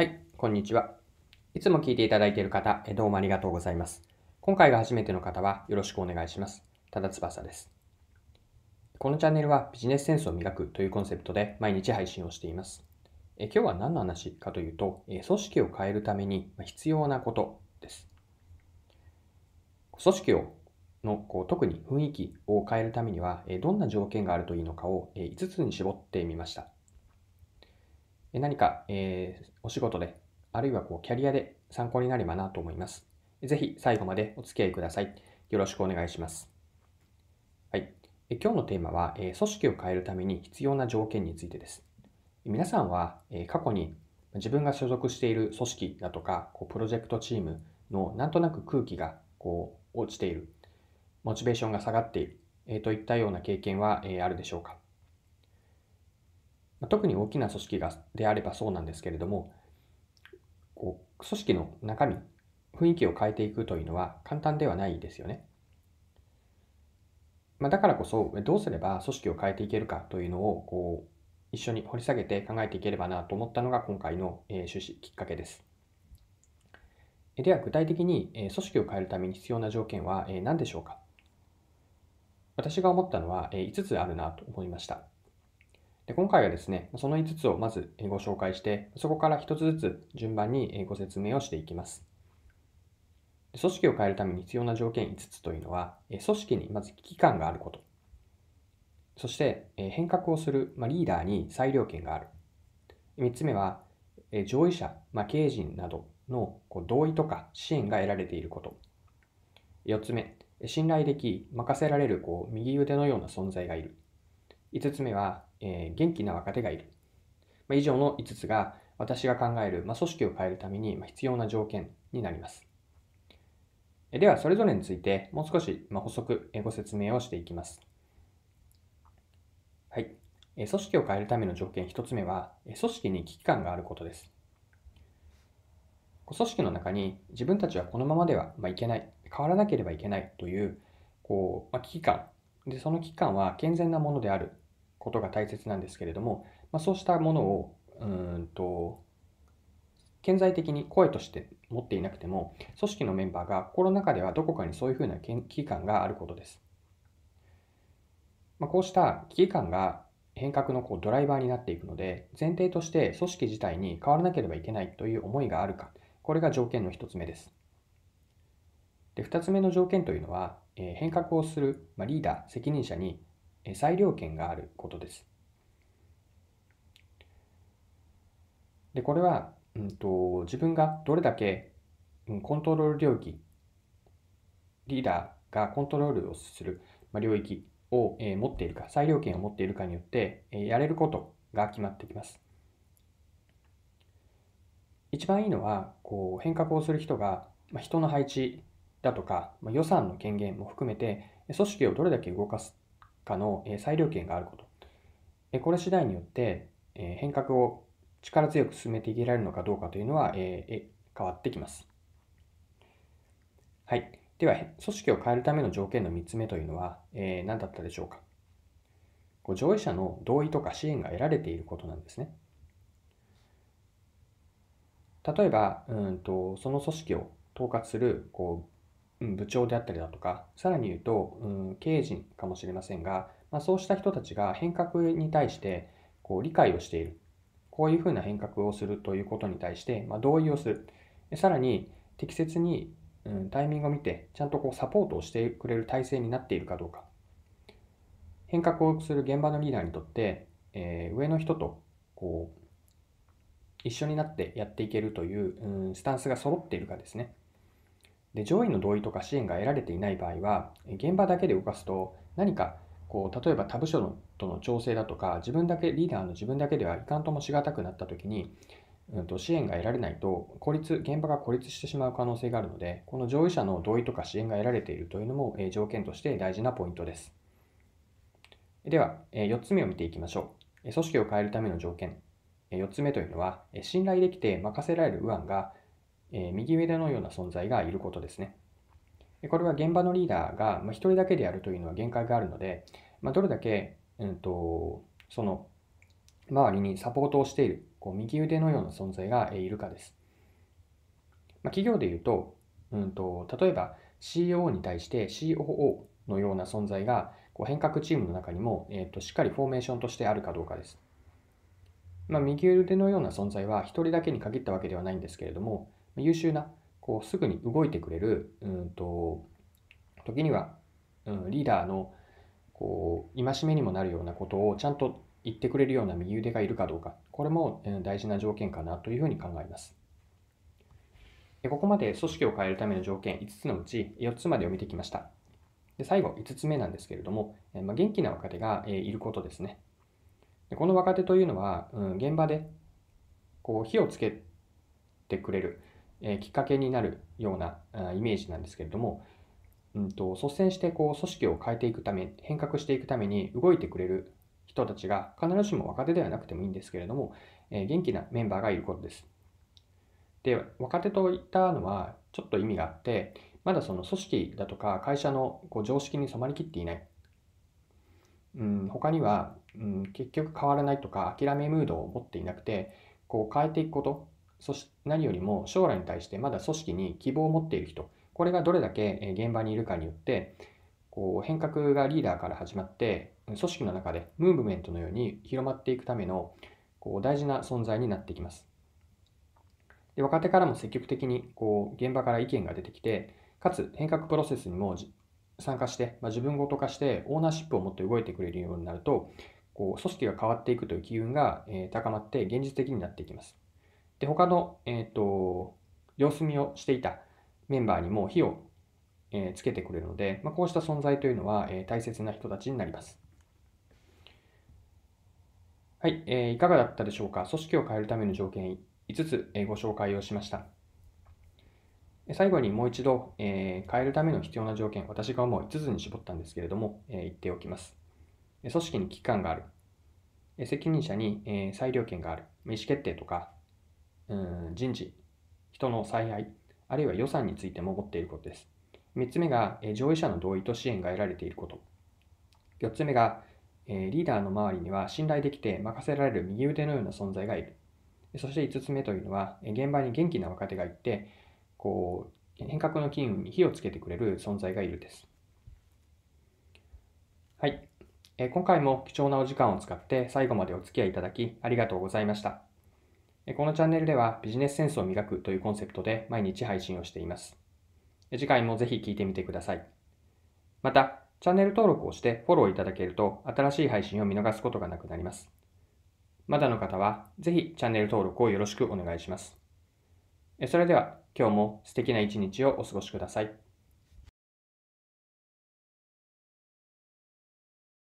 はい、こんにちは。いつも聞いていただいている方、どうもありがとうございます。今回が初めての方はよろしくお願いします。ただ翼です。このチャンネルはビジネスセンスを磨くというコンセプトで毎日配信をしています。え今日は何の話かというと、組織を変えるために必要なことです。組織をのこう特に雰囲気を変えるためには、どんな条件があるといいのかを5つに絞ってみました。何か、えー、お仕事で、あるいはこうキャリアで参考になればなと思います。ぜひ最後までお付き合いください。よろしくお願いします。はい。え今日のテーマは、え組織を変えるために必要な条件についてです。皆さんは、え過去に自分が所属している組織だとか、こうプロジェクトチームのなんとなく空気がこう落ちている、モチベーションが下がっている、えー、といったような経験は、えあるでしょうか。特に大きな組織がであればそうなんですけれども、こう組織の中身、雰囲気を変えていくというのは簡単ではないですよね。まあ、だからこそ、どうすれば組織を変えていけるかというのをこう一緒に掘り下げて考えていければなと思ったのが今回の、えー、趣旨きっかけです。では具体的に、え組織を変えるために必要な条件は、え何でしょうか私が思ったのは、え5つあるなと思いました。で今回はですね、その5つをまずご紹介して、そこから1つずつ順番にご説明をしていきます。組織を変えるために必要な条件5つというのは、組織にまず危機感があること。そして、変革をするリーダーに裁量権がある。3つ目は、上位者、経営陣などの同意とか支援が得られていること。4つ目、信頼でき、任せられるこう右腕のような存在がいる。5つ目は、えー、元気な若手がいる。まあ、以上の5つが私が考える、まあ、組織を変えるために必要な条件になります。では、それぞれについてもう少し補足、ご説明をしていきます。はい。組織を変えるための条件1つ目は、組織に危機感があることです。組織の中に自分たちはこのままではいけない、変わらなければいけないというこう、まあ、危機感で、その危機感は健全なものであることが大切なんですけれども、まあ、そうしたものをうんと顕在的に声として持っていなくても組織のメンバーが心の中ではどこかにそういうふうな危機感があることです、まあ、こうした危機感が変革のこうドライバーになっていくので前提として組織自体に変わらなければいけないという思いがあるかこれが条件の1つ目ですで2つ目の条件というのは、え変革をする、まあ、リーダー責任者に裁量権があることです。でこれは、うんと、自分がどれだけコントロール領域リーダーがコントロールをする領域を持っているか裁量権を持っているかによってやれることが決まってきます。一番いいのはこう変革をする人が人の配置だとか予算の権限も含めて組織をどれだけ動かすかの裁量権があること。これ次第によって変革を力強く進めていけられるのかどうかというのは変わってきます。はい。では、組織を変えるための条件の3つ目というのは何だったでしょうか。上位者の同意とか支援が得られていることなんですね。例えば、うんと、その組織を統括するこう部長であったりだとか、さらに言うと、うん、経営陣かもしれませんが、まあ、そうした人たちが変革に対してこう理解をしている。こういうふうな変革をするということに対して、まあ、同意をする。さらに適切に、うん、タイミングを見て、ちゃんとこうサポートをしてくれる体制になっているかどうか。変革をする現場のリーダーにとって、えー、上の人とこう一緒になってやっていけるという、うん、スタンスが揃っているかですね。で上位の同意とか支援が得られていない場合は現場だけで動かすと何かこう例えば他部署との調整だとか自分だけリーダーの自分だけではいかんともしがたくなった時に、うん、と支援が得られないと孤立現場が孤立してしまう可能性があるのでこの上位者の同意とか支援が得られているというのも、え条件として大事なポイントですでは、え4つ目を見ていきましょう組織を変えるための条件4つ目というのは信頼できて任せられる右腕がえ右上のような存在がいることですね。これは現場のリーダーが1人だけでやるというのは限界があるので、まあ、どれだけ、うんと、その周りにサポートをしているこう右腕のような存在がいるかです。まあ、企業でいうと,、うんと、例えば COO に対して COO のような存在がこう変革チームの中にも、えーと、しっかりフォーメーションとしてあるかどうかです。まあ、右腕のような存在は1人だけに限ったわけではないんですけれども、優秀な、こうすぐに動いてくれる、うんと、時には、うん、リーダーの、こう、戒めにもなるようなことをちゃんと言ってくれるような右腕がいるかどうか、これも大事な条件かなというふうに考えます。でここまで組織を変えるための条件5つのうち4つまでを見てきました。で最後5つ目なんですけれども、まあ、元気な若手がいることですね。でこの若手というのは、うん、現場でこう火をつけてくれる、えきっかけになるようなあイメージなんですけれども、うんと、率先してこう組織を変えていくため変革していくために動いてくれる人たちが必ずしも若手ではなくてもいいんですけれども、え元気なメンバーがいることです。で若手といったのはちょっと意味があってまだその組織だとか会社のこう常識に染まりきっていない、うん、他には、うん、結局変わらないとか諦めムードを持っていなくてこう変えていくことそし何よりも将来に対してまだ組織に希望を持っている人これがどれだけ現場にいるかによってこう変革がリーダーから始まって組織の中でムーブメントのように広まっていくためのこう大事な存在になってきます。で若手からも積極的にこう現場から意見が出てきてかつ変革プロセスにも参加して、まあ、自分ごと化してオーナーシップを持って動いてくれるようになるとこう組織が変わっていくという機運が、え高まって現実的になっていきます。で、他の、えっ、ー、と、様子見をしていたメンバーにも火を、えー、つけてくれるので、まあ、こうした存在というのは、えー、大切な人たちになります。はい、えー、いかがだったでしょうか。組織を変えるための条件5つ、えご紹介をしました。最後にもう一度、え変えるための必要な条件、私が思う5つに絞ったんですけれども、え言っておきます。組織に危機感がある。責任者に裁量権がある。意思決定とか人事、人の采配、あるいは予算についても持っていることです。3つ目が、え上位者の同意と支援が得られていること。4つ目が、えリーダーの周りには信頼できて任せられる右腕のような存在がいる。そして5つ目というのは、現場に元気な若手がいて、こう、変革の機運に火をつけてくれる存在がいるです。はい。今回も貴重なお時間を使って最後までお付き合いいただきありがとうございました。このチャンネルではビジネスセンスを磨くというコンセプトで毎日配信をしています。次回もぜひ聴いてみてください。また、チャンネル登録をしてフォローいただけると新しい配信を見逃すことがなくなります。まだの方はぜひチャンネル登録をよろしくお願いします。それでは今日も素敵な一日をお過ごしください。